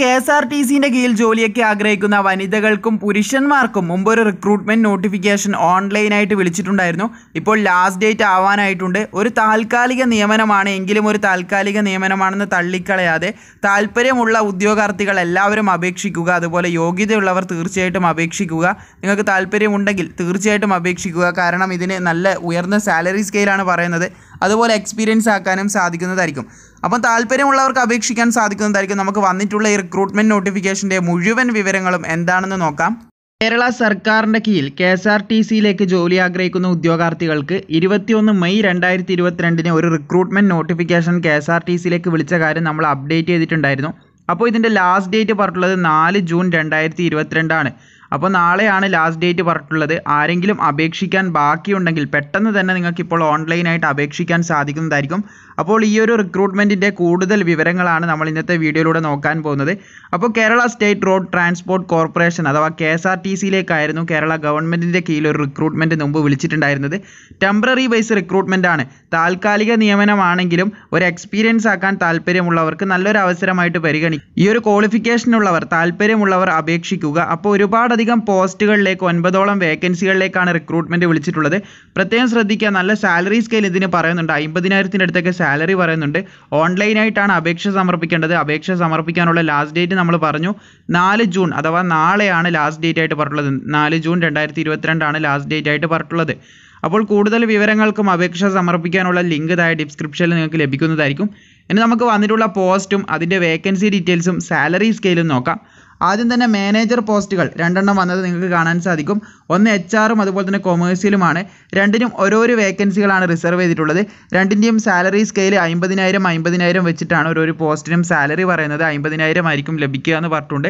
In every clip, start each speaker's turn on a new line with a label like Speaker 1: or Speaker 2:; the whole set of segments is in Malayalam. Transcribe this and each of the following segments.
Speaker 1: കെ എസ് ആർ ടി സിന്റെ കീഴിൽ ജോലിയൊക്കെ ആഗ്രഹിക്കുന്ന വനിതകൾക്കും പുരുഷന്മാർക്കും മുമ്പ് ഒരു റിക്രൂട്ട്മെന്റ് നോട്ടിഫിക്കേഷൻ ഓൺലൈനായിട്ട് വിളിച്ചിട്ടുണ്ടായിരുന്നു ഇപ്പോൾ ലാസ്റ്റ് ഡേറ്റ് ആവാനായിട്ടുണ്ട് ഒരു താൽക്കാലിക നിയമനമാണ് എങ്കിലും ഒരു താൽക്കാലിക നിയമനമാണെന്ന് തള്ളിക്കളയാതെ താല്പര്യമുള്ള ഉദ്യോഗാർത്ഥികൾ എല്ലാവരും അപേക്ഷിക്കുക അതുപോലെ യോഗ്യതയുള്ളവർ തീർച്ചയായിട്ടും അപേക്ഷിക്കുക നിങ്ങൾക്ക് താല്പര്യമുണ്ടെങ്കിൽ തീർച്ചയായിട്ടും അപേക്ഷിക്കുക കാരണം ഇതിന് നല്ല ഉയർന്ന സാലറി സ്കെയിലാണ് പറയുന്നത് അതുപോലെ എക്സ്പീരിയൻസ് ആക്കാനും സാധിക്കുന്നതായിരിക്കും അപ്പം താല്പര്യമുള്ളവർക്ക് അപേക്ഷിക്കാൻ സാധിക്കുന്നതായിരിക്കും നമുക്ക് വന്നിട്ടുള്ള ഈ റിക്രൂട്ട്മെൻറ്റ് നോട്ടിഫിക്കേഷൻ്റെ മുഴുവൻ വിവരങ്ങളും എന്താണെന്ന് നോക്കാം കേരള സർക്കാരിന്റെ കീഴിൽ കെ എസ് ആർ ടി സിയിലേക്ക് ജോലി ആഗ്രഹിക്കുന്ന ഉദ്യോഗാർത്ഥികൾക്ക് ഇരുപത്തിയൊന്ന് മെയ് രണ്ടായിരത്തി ഇരുപത്തിരണ്ടിന് ഒരു recruitment notification K S R T സിയിലേക്ക് വിളിച്ച കാര്യം നമ്മൾ അപ്ഡേറ്റ് ചെയ്തിട്ടുണ്ടായിരുന്നു അപ്പോൾ ഇതിൻ്റെ ലാസ്റ്റ് ഡേറ്റ് പറഞ്ഞിട്ടുള്ളത് നാല് ജൂൺ രണ്ടായിരത്തി ഇരുപത്തിരണ്ടാണ് അപ്പോൾ നാളെയാണ് ലാസ്റ്റ് ഡേറ്റ് പറഞ്ഞിട്ടുള്ളത് ആരെങ്കിലും അപേക്ഷിക്കാൻ ബാക്കിയുണ്ടെങ്കിൽ പെട്ടെന്ന് തന്നെ നിങ്ങൾക്ക് ഇപ്പോൾ ഓൺലൈനായിട്ട് അപേക്ഷിക്കാൻ സാധിക്കുന്നതായിരിക്കും അപ്പോൾ ഈ ഒരു റിക്രൂട്ട്മെൻറ്റിൻ്റെ കൂടുതൽ വിവരങ്ങളാണ് നമ്മൾ ഇന്നത്തെ വീഡിയോയിലൂടെ നോക്കാൻ പോകുന്നത് അപ്പോൾ Kerala state road transport corporation അഥവാ കെ എസ് ആർ ടി സിയിലേക്കായിരുന്നു കേരള ഗവൺമെൻറ്റിൻ്റെ കീഴിൽ ഒരു റിക്രൂട്ട്മെൻറ്റ് മുമ്പ് വിളിച്ചിട്ടുണ്ടായിരുന്നത് ടെമ്പററി വൈസ് റിക്രൂട്ട്മെൻ്റ് ആണ് താൽക്കാലിക നിയമനമാണെങ്കിലും ഒരു എക്സ്പീരിയൻസ് ആക്കാൻ താല്പര്യമുള്ളവർക്ക് നല്ലൊരു അവസരമായിട്ട് പരിഗണിക്കും ഈ ഒരു ക്വാളിഫിക്കേഷനുള്ളവർ താല്പര്യമുള്ളവർ അപേക്ഷിക്കുക അപ്പോൾ ഒരുപാട് അഞ്ചിലധികം പോസ്റ്റുകളിലേക്ക് ഒൻപതോളം വേക്കൻസികളിലേക്കാണ് റിക്രൂട്ട്മെൻറ്റ് വിളിച്ചിട്ടുള്ളത് പ്രത്യേകം ശ്രദ്ധിക്കുക നല്ല സാലറി സ്കെയിൽ ഇതിന് പറയുന്നുണ്ട് അമ്പതിനായിരത്തിൻ്റെ അടുത്തൊക്കെ സാലറി പറയുന്നുണ്ട് ഓൺലൈനായിട്ടാണ് അപേക്ഷ സമർപ്പിക്കേണ്ടത് അപേക്ഷ സമർപ്പിക്കാനുള്ള ലാസ്റ്റ് ഡേറ്റ് നമ്മൾ പറഞ്ഞു നാല് ജൂൺ അഥവാ നാളെയാണ് ലാസ്റ്റ് ഡേറ്റ് ആയിട്ട് പറഞ്ഞിട്ടുള്ളത് നാല് ജൂൺ രണ്ടായിരത്തി ഇരുപത്തിരണ്ടാണ് ലാസ്റ്റ് ഡേറ്റ് ആയിട്ട് പറഞ്ഞിട്ടുള്ളത് അപ്പോൾ കൂടുതൽ വിവരങ്ങൾക്കും അപേക്ഷ സമർപ്പിക്കാനുള്ള ലിങ്ക് ഇതായ ഡിസ്ക്രിപ്ഷനിൽ നിങ്ങൾക്ക് ലഭിക്കുന്നതായിരിക്കും ഇനി നമുക്ക് വന്നിട്ടുള്ള പോസ്റ്റും അതിൻ്റെ വേക്കൻസി ഡീറ്റെയിൽസും സാലറി സ്കെയിലും നോക്കാം ആദ്യം തന്നെ മാനേജർ പോസ്റ്റുകൾ രണ്ടെണ്ണം വന്നത് നിങ്ങൾക്ക് കാണാൻ സാധിക്കും ഒന്ന് എച്ച് ആറും അതുപോലെ തന്നെ കൊമേഴ്സ്യലുമാണ് രണ്ടിനും ഓരോരോ വേക്കൻസികളാണ് റിസർവ് ചെയ്തിട്ടുള്ളത് രണ്ടിൻ്റെയും സാലറി സ്കെയിൽ അമ്പതിനായിരം അമ്പതിനായിരം വെച്ചിട്ടാണ് ഓരോരോ പോസ്റ്റിനും സാലറി പറയുന്നത് അമ്പതിനായിരം ആയിരിക്കും ലഭിക്കുക എന്ന് പറഞ്ഞിട്ടുണ്ട്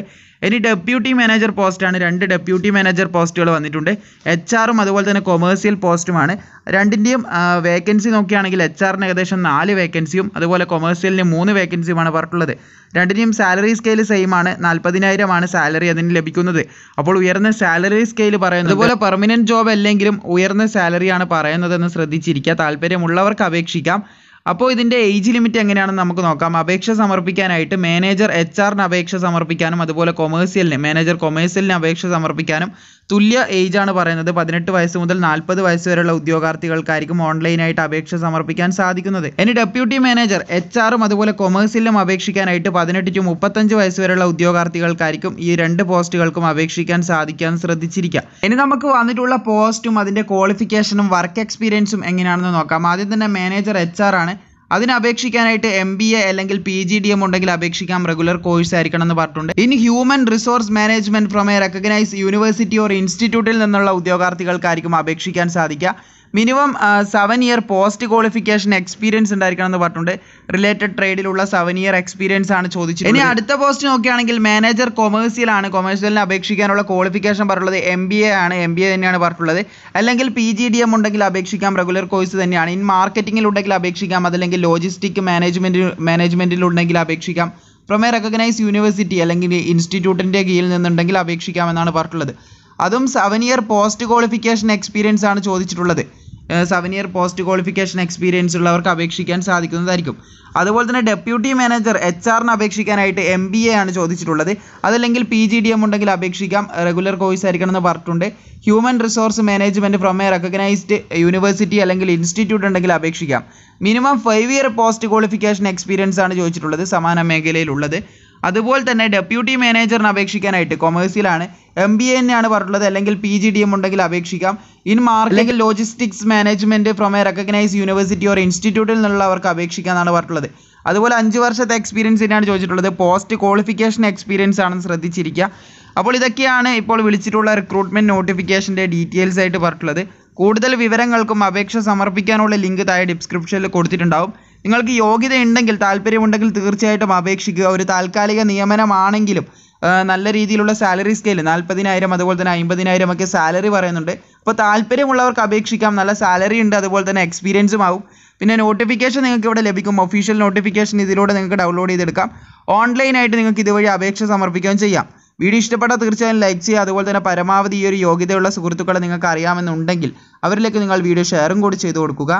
Speaker 1: ഇനി ഡെപ്യൂട്ടി മാനേജർ പോസ്റ്റാണ് രണ്ട് ഡെപ്യൂട്ടി മാനേജർ പോസ്റ്റുകൾ വന്നിട്ടുണ്ട് എച്ച് ആറും അതുപോലെ തന്നെ കൊമേഴ്സ്യൽ പോസ്റ്റുമാണ് രണ്ടിൻ്റെയും വേക്കൻസി നോക്കുകയാണെങ്കിൽ എച്ച് ആറിന് ഏകദേശം നാല് വേക്കൻസിയും അതുപോലെ കൊമേഴ്സ് കൊമേഴ്സ്യലിന് മൂന്ന് വേക്കൻസിയുമാണ് പറഞ്ഞിട്ടുള്ളത് രണ്ടിനും സാലറി സ്കെയിൽ സെയിം ആണ് നാൽപ്പതിനായിരമാണ് ആണ് സാലറി അതിന് ലഭിക്കുന്നത് അപ്പോൾ ഉയർന്ന സാലറി സ്കെയിൽ പറയുന്നത് അതുപോലെ പെർമനൻറ്റ് ജോബ് അല്ലെങ്കിലും ഉയർന്ന സാലറിയാണ് പറയുന്നതെന്ന് ശ്രദ്ധിച്ചിരിക്കുക താല്പര്യമുള്ളവർക്ക് അപേക്ഷിക്കാം അപ്പോൾ ഇതിൻ്റെ ഏജ് ലിമിറ്റ് എങ്ങനെയാണെന്ന് നമുക്ക് നോക്കാം അപേക്ഷ സമർപ്പിക്കാനായിട്ട് മാനേജർ എച്ച് ആറിന് അപേക്ഷ സമർപ്പിക്കാനും അതുപോലെ കൊമേഴ്സ്യലിന് മാനേജർ കൊമേഴ്സ്യലിന് അപേക്ഷ സമർപ്പിക്കാനും തുല്യ ഏജ് ആണ് പറയുന്നത് പതിനെട്ട് വയസ്സ് മുതൽ നാൽപ്പത് വയസ്സ് വരെയുള്ള ഉദ്യോഗാർത്ഥികൾക്കായിരിക്കും ഓൺലൈനായിട്ട് അപേക്ഷ സമർപ്പിക്കാൻ സാധിക്കുന്നത് ഇനി ഡെപ്യൂട്ടി മാനേജർ എച്ച് ആറും അതുപോലെ കൊമേഴ്സിലും അപേക്ഷിക്കാനായിട്ട് പതിനെട്ട് ടു മുപ്പത്തഞ്ച് വയസ്സ് വരെയുള്ള ഉദ്യോഗാർത്ഥികൾക്കായിരിക്കും ഈ രണ്ട് പോസ്റ്റുകൾക്കും അപേക്ഷിക്കാൻ സാധിക്കാൻ ശ്രദ്ധിച്ചിരിക്കാം ഇനി നമുക്ക് വന്നിട്ടുള്ള പോസ്റ്റും അതിന്റെ ക്വാളിഫിക്കേഷനും വർക്ക് എക്സ്പീരിയൻസും എങ്ങനെയാണെന്ന് നോക്കാം ആദ്യം തന്നെ മാനേജർ എച്ച് ആണ് അതിന് അപേക്ഷിക്കാനായിട്ട് എം ബി എ അല്ലെങ്കിൽ പി ജി ഡി എം ഉണ്ടെങ്കിൽ അപേക്ഷിക്കാം റെഗുലർ കോഴ്സ് ആയിരിക്കണം എന്ന് പറഞ്ഞിട്ടുണ്ട് in human resource management from a recognise university or ഇൻസ്റ്റിറ്റ്യൂട്ടിൽ നിന്നുള്ള ഉദ്യോഗാർത്ഥികൾക്കായിരിക്കും അപേക്ഷിക്കാൻ സാധിക്കുക minimum seven year post qualification experience ഉണ്ടായിരിക്കണം എന്ന് പറഞ്ഞിട്ടുണ്ട് റിലേറ്റഡ് ട്രേഡിലുള്ള സെവൻ ഇയർ എക്സ്പീരിയൻസ് ആണ് ചോദിച്ചത് ഇനി അടുത്ത പോസ്റ്റ് നോക്കുകയാണെങ്കിൽ മാനേജർ കൊമേഴ്സ്യലാണ് കൊമേഴ്സ്യലിന് അപേക്ഷിക്കാനുള്ള ക്വാളിഫിക്കേഷൻ പറഞ്ഞുള്ളത് എം ബി എ ആണ് എം ബി എ തന്നെയാണ് പറഞ്ഞിട്ടുള്ളത് അല്ലെങ്കിൽ പി ജി ഡി എം ഉണ്ടെങ്കിൽ അപേക്ഷിക്കാം റെഗുലർ കോഴ്സ് തന്നെയാണ് ഇൻ മാർക്കറ്റിംഗിൽ ഉണ്ടെങ്കിൽ അപേക്ഷിക്കാം അതല്ലെങ്കിൽ ലോജിസ്റ്റിക് മാനേജ്മെന്റ് മാനേജ്മെന്റിൽ ഉണ്ടെങ്കിൽ അപേക്ഷിക്കാം ഫ്രം എ റെക്കഗ്നൈസ് യൂണിവേഴ്സിറ്റി അല്ലെങ്കിൽ ഇൻസ്റ്റിറ്റ്യൂട്ടിൻ്റെ കീഴിൽ നിന്നുണ്ടെങ്കിൽ അപേക്ഷിക്കാമെന്നാണ് പറഞ്ഞിട്ടുള്ളത് അതും seven year post qualification experience ആണ് ചോദിച്ചിട്ടുള്ളത് seven year post qualification experience ഉള്ളവർക്ക് അപേക്ഷിക്കാൻ സാധിക്കുന്നതായിരിക്കും അതുപോലെ തന്നെ ഡെപ്യൂട്ടി മാനേജർ എച്ച് ആറിന് അപേക്ഷിക്കാനായിട്ട് എം ബി എ ആണ് ചോദിച്ചിട്ടുള്ളത് അതല്ലെങ്കിൽ പി ജി ഡി എം ഉണ്ടെങ്കിൽ അപേക്ഷിക്കാം റെഗുലർ കോഴ്സ് ആയിരിക്കണം എന്ന് പറഞ്ഞിട്ടുണ്ട് human resource management from a recognised university അല്ലെങ്കിൽ ഇൻസ്റ്റിറ്റ്യൂട്ട് ഉണ്ടെങ്കിൽ അപേക്ഷിക്കാം minimum five year post qualification experience ആണ് ചോദിച്ചിട്ടുള്ളത് സമാന മേഖലയിലുള്ളത് അതുപോലെ തന്നെ ഡെപ്യൂട്ടി മാനേജറിന് അപേക്ഷിക്കാനായിട്ട് കൊമേഴ്സിലാണ് എം ബി എന്നെ ആണ് പറഞ്ഞിട്ടുള്ളത് അല്ലെങ്കിൽ പി ജി ഡി എം ഉണ്ടെങ്കിൽ അപേക്ഷിക്കാം ഇൻ മാർക്ക് അല്ലെങ്കിൽ logistics management from a recognise university or ഇൻസ്റ്റിറ്റ്യൂട്ടിൽ നിന്നുള്ളവർക്ക് അപേക്ഷിക്കാമെന്നാണ് പറഞ്ഞിട്ടുള്ളത് അതുപോലെ അഞ്ച് വർഷത്തെ എക്സ്പീരിയൻസ് തന്നെയാണ് ചോദിച്ചിട്ടുള്ളത് പോസ്റ്റ് ക്വാളിഫിക്കേഷൻ എക്സ്പീരിയൻസ് ആണെന്ന് ശ്രദ്ധിച്ചിരിക്കുക അപ്പോൾ ഇതൊക്കെയാണ് ഇപ്പോൾ വിളിച്ചിട്ടുള്ള റിക്രൂട്ട്മെന്റ് നോട്ടിഫിക്കേഷന്റെ ഡീറ്റെയിൽസ് ആയിട്ട് പറഞ്ഞിട്ടുള്ളത് കൂടുതൽ വിവരങ്ങൾക്കും അപേക്ഷ സമർപ്പിക്കാനുള്ള ലിങ്ക് താഴെ ഡിസ്ക്രിപ്ഷനിൽ കൊടുത്തിട്ടുണ്ടാവും നിങ്ങൾക്ക് യോഗ്യതയുണ്ടെങ്കിൽ താല്പര്യമുണ്ടെങ്കിൽ തീർച്ചയായിട്ടും അപേക്ഷിക്കുക ഒരു താൽക്കാലിക നിയമനമാണെങ്കിലും നല്ല രീതിയിലുള്ള സാലറി സ്കെയിൽ നാൽപ്പതിനായിരം അതുപോലെ തന്നെ അമ്പതിനായിരം ഒക്കെ സാലറി പറയുന്നുണ്ട് അപ്പോൾ താല്പര്യമുള്ളവർക്ക് അപേക്ഷിക്കാം നല്ല സാലറി ഉണ്ട് അതുപോലെ തന്നെ എക്സ്പീരിയൻസും ആവും പിന്നെ നോട്ടിഫിക്കേഷൻ നിങ്ങൾക്ക് ഇവിടെ ലഭിക്കും ഒഫീഷ്യൽ നോട്ടിഫിക്കേഷൻ ഇതിലൂടെ നിങ്ങൾക്ക് ഡൗൺലോഡ് ചെയ്തെടുക്കാം ഓൺലൈനായിട്ട് നിങ്ങൾക്ക് ഇതുവഴി അപേക്ഷ സമർപ്പിക്കുകയും ചെയ്യാം വീഡിയോ ഇഷ്ടപ്പെട്ടാൽ തീർച്ചയായും ലൈക്ക് ചെയ്യുക അതുപോലെ തന്നെ പരമാവധി ഈ ഒരു യോഗ്യതയുള്ള സുഹൃത്തുക്കളെ നിങ്ങൾക്ക് അറിയാമെന്നുണ്ടെങ്കിൽ അവരിലേക്ക് നിങ്ങൾ വീഡിയോ ഷെയറും കൂടി ചെയ്തു കൊടുക്കുക